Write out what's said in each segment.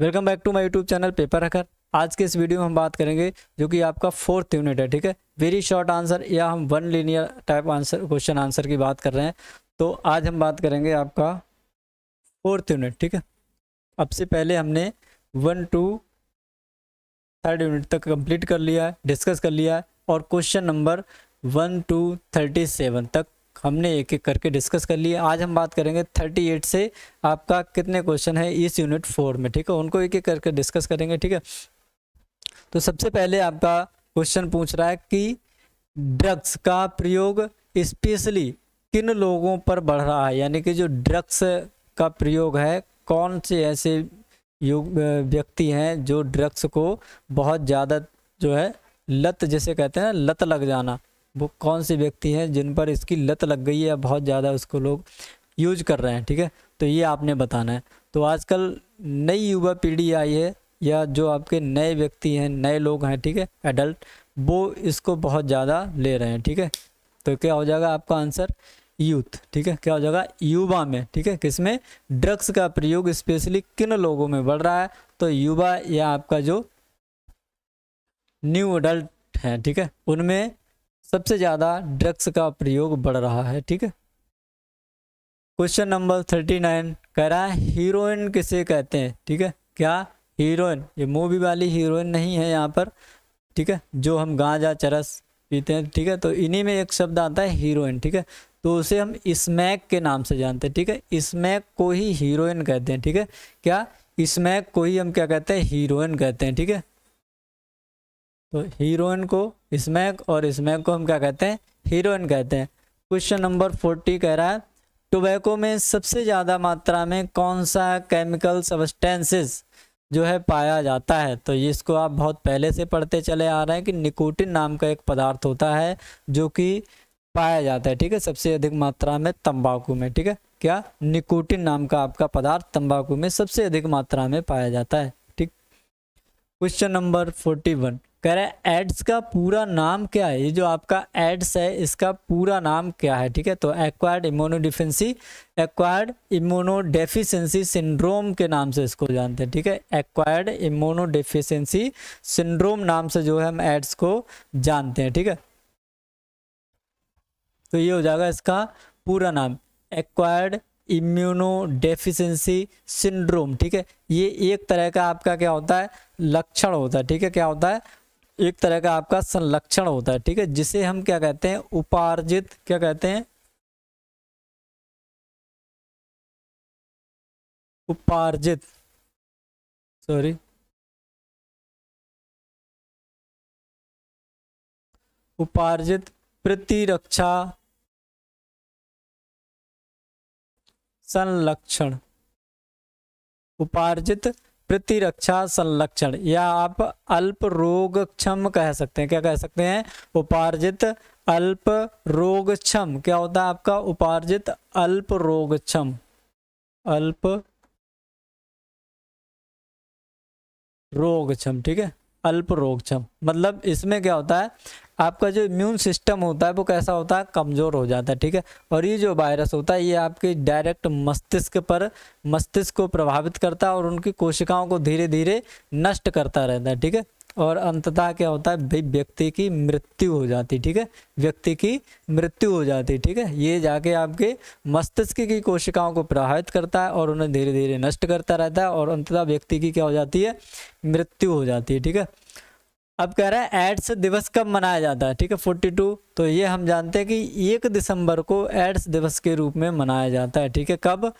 welcome back to my YouTube channel paper hacker आज के इस वीडियो में हम बात करेंगे जो कि आपका फोर्थ यूनिट है ठीक है वेरी शॉर्ट आंसर या हम one linear type answer question answer की बात कर रहे हैं तो आज हम बात करेंगे आपका फोर्थ यूनिट ठीक है अब से पहले हमने वन टू थर्ड यूनिट तक कंप्लीट कर लिया है डिस्कस कर लिया है और question number one two thirty seven तक हमने एक एक करके डिस्कस कर लिए आज हम बात करेंगे 38 से आपका कितने क्वेश्चन है इस यूनिट फोर में ठीक है उनको एक एक करके डिस्कस करेंगे ठीक है तो सबसे पहले आपका क्वेश्चन पूछ रहा है कि ड्रग्स का प्रयोग स्पेशली किन लोगों पर बढ़ रहा है यानी कि जो ड्रग्स का प्रयोग है कौन से ऐसे युग व्यक्ति हैं जो ड्रग्स को बहुत ज़्यादा जो है लत जैसे कहते हैं लत लग जाना वो कौन से व्यक्ति हैं जिन पर इसकी लत लग गई है बहुत ज़्यादा उसको लोग यूज कर रहे हैं ठीक है तो ये आपने बताना है तो आजकल नई युवा पीढ़ी आई है या जो आपके नए व्यक्ति हैं नए लोग हैं ठीक है एडल्ट वो इसको बहुत ज़्यादा ले रहे हैं ठीक है तो क्या हो जाएगा आपका आंसर यूथ ठीक है क्या हो जाएगा युवा में ठीक है किसमें ड्रग्स का प्रयोग स्पेशली किन लोगों में बढ़ रहा है तो युवा या आपका जो न्यू अडल्ट है ठीक है उनमें सबसे ज़्यादा ड्रग्स का प्रयोग बढ़ रहा है ठीक है क्वेश्चन नंबर थर्टी नाइन कह रहा है हीरोइन किसे कहते हैं ठीक है क्या हीरोइन ये मूवी वाली हीरोइन नहीं है यहाँ पर ठीक है जो हम गांजा चरस पीते हैं ठीक है तो इन्हीं में एक शब्द आता है हीरोइन ठीक है तो उसे हम स्मैक के नाम से जानते हैं ठीक है स्मैक को ही हीरोइन कहते हैं ठीक है क्या स्मैक को ही हम क्या कहते हैं हीरोइन कहते हैं ठीक है तो हीरोइन को स्मैक और स्मैक को हम क्या कहते हैं हीरोइन कहते हैं क्वेश्चन नंबर फोर्टी कह रहा है टोबैको में सबसे ज़्यादा मात्रा में कौन सा केमिकल सबस्टेंसेस जो है पाया जाता है तो इसको आप बहुत पहले से पढ़ते चले आ रहे हैं कि निकोटिन नाम का एक पदार्थ होता है जो कि पाया जाता है ठीक है सबसे अधिक मात्रा में तंबाकू में ठीक है क्या निकोटिन नाम का आपका पदार्थ तंबाकू में सबसे अधिक मात्रा में पाया जाता है क्वेश्चन नंबर फोर्टी वन कह रहा है एड्स का पूरा नाम क्या है ये जो आपका एड्स है इसका पूरा नाम क्या है ठीक है तो acquired immunodeficiency acquired immunodeficiency syndrome के नाम से इसको जानते हैं ठीक है एक्वायर्ड इम्यूनोडेफिशिएंसी सिंड्रोम नाम से जो है हम एड्स को जानते हैं ठीक है तो ये हो जाएगा इसका पूरा नाम एक्वायर्ड इम्यूनो डेफिशेंसी सिंड्रोम ठीक है ये एक तरह का आपका क्या होता है लक्षण होता है ठीक है क्या होता है एक तरह का आपका संलक्षण होता है ठीक है जिसे हम क्या कहते हैं उपार्जित क्या कहते हैं उपार्जित सॉरी उपार्जित प्रतिरक्षा संलक्षण उपार्जित प्रतिरक्षा संलक्षण या आप अल्प रोगक्षम कह सकते हैं क्या कह सकते हैं उपार्जित अल्प रोगक्षम क्या होता है आपका उपार्जित अल्प रोगक्षम अल्प रोगक्षम ठीक है अल्प रोगक्षम मतलब इसमें क्या होता है आपका जो इम्यून सिस्टम होता है वो कैसा होता है कमज़ोर हो जाता है ठीक है और ये जो वायरस होता है ये आपके डायरेक्ट मस्तिष्क पर मस्तिष्क को प्रभावित करता है और उनकी कोशिकाओं को धीरे धीरे नष्ट करता रहता है ठीक है और अंततः क्या होता है भाई व्यक्ति की मृत्यु हो जाती ठीक है व्यक्ति की मृत्यु हो जाती ठीक है ये जाके आपके मस्तिष्क की कोशिकाओं को प्रभावित करता है और उन्हें धीरे धीरे नष्ट करता रहता है और अंततः व्यक्ति की क्या हो जाती है मृत्यु हो जाती है ठीक है अब कह रहा है एड्स दिवस कब मनाया जाता है ठीक है फोर्टी टू तो ये हम जानते हैं कि एक दिसंबर को एड्स दिवस के रूप में मनाया जाता है ठीक है कब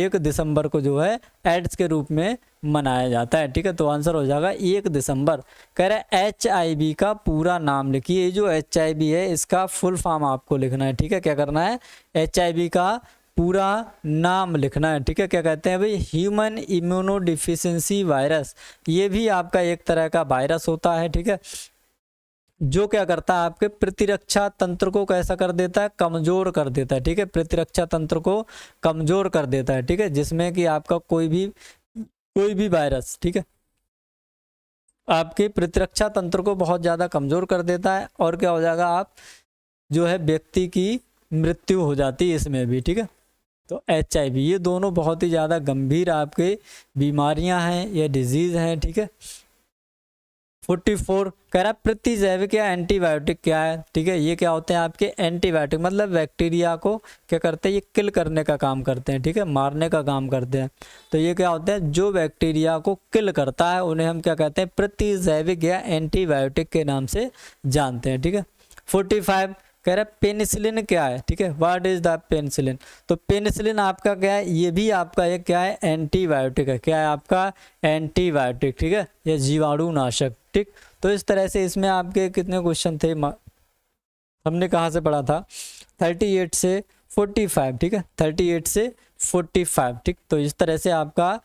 एक दिसंबर को जो है एड्स के रूप में मनाया जाता है ठीक है तो आंसर हो जाएगा एक दिसंबर कह रहा है एच का पूरा नाम लिखिए ये जो एच है इसका फुल फॉर्म आपको लिखना है ठीक है क्या करना है एच का पूरा नाम लिखना है ठीक है क्या कहते हैं भाई ह्यूमन इम्यूनो डिफिशेंसी वायरस ये भी आपका एक तरह का वायरस होता है ठीक है जो क्या करता है आपके प्रतिरक्षा तंत्र को कैसा कर देता है कमजोर कर देता है ठीक है प्रतिरक्षा तंत्र को कमजोर कर देता है ठीक है जिसमें कि आपका कोई भी कोई भी वायरस ठीक है आपके प्रतिरक्षा तंत्र को बहुत ज़्यादा कमज़ोर कर देता है और क्या हो जाएगा आप जो है व्यक्ति की मृत्यु हो जाती है इसमें भी ठीक है तो एच ये दोनों बहुत ही ज़्यादा गंभीर आपके बीमारियां हैं या डिजीज़ हैं ठीक है फोर्टी फोर कह रहा है प्रतिजैविक या एंटीबायोटिक क्या है ठीक है ये क्या होते हैं आपके एंटीबायोटिक मतलब बैक्टीरिया को क्या करते हैं ये किल करने का काम करते हैं ठीक है मारने का काम करते हैं तो ये क्या होते हैं जो बैक्टीरिया को किल करता है उन्हें हम क्या कहते हैं प्रतिजैविक या एंटीबायोटिक के नाम से जानते हैं ठीक है फोर्टी फाइव कह रहा है पेनिसिलिन क्या है ठीक है व्हाट इज द पेनिसिलिन तो पेनिसिलिन आपका क्या है ये भी आपका ये क्या है एंटीबायोटिक है क्या है आपका एंटीबायोटिक ठीक है यह जीवाणुनाशक ठीक तो इस तरह से इसमें आपके कितने क्वेश्चन थे हमने कहाँ से पढ़ा था थर्टी एट से फोर्टी फाइव ठीक है थर्टी एट से फोर्टी फाइव ठीक तो इस तरह से आपका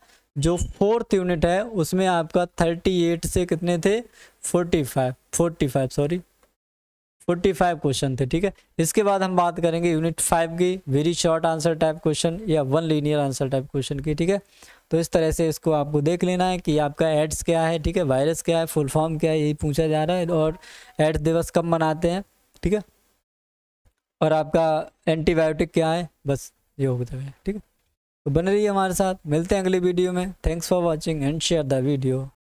जो फोर्थ यूनिट है उसमें आपका थर्टी एट से कितने थे forty five forty five sorry forty five question थे ठीक है इसके बाद हम बात करेंगे यूनिट फाइव की very short answer type question या one linear answer type question की ठीक है तो इस तरह से इसको आपको देख लेना है कि आपका एड्स क्या है ठीक है वायरस क्या है फुल फॉर्म क्या है यही पूछा जा रहा है और एड्स दिवस कब मनाते हैं ठीक है और आपका एंटीबायोटिक क्या है बस ये हो गया ठीक है तो बन रही है हमारे साथ मिलते हैं अगली वीडियो में thanks for watching and share the video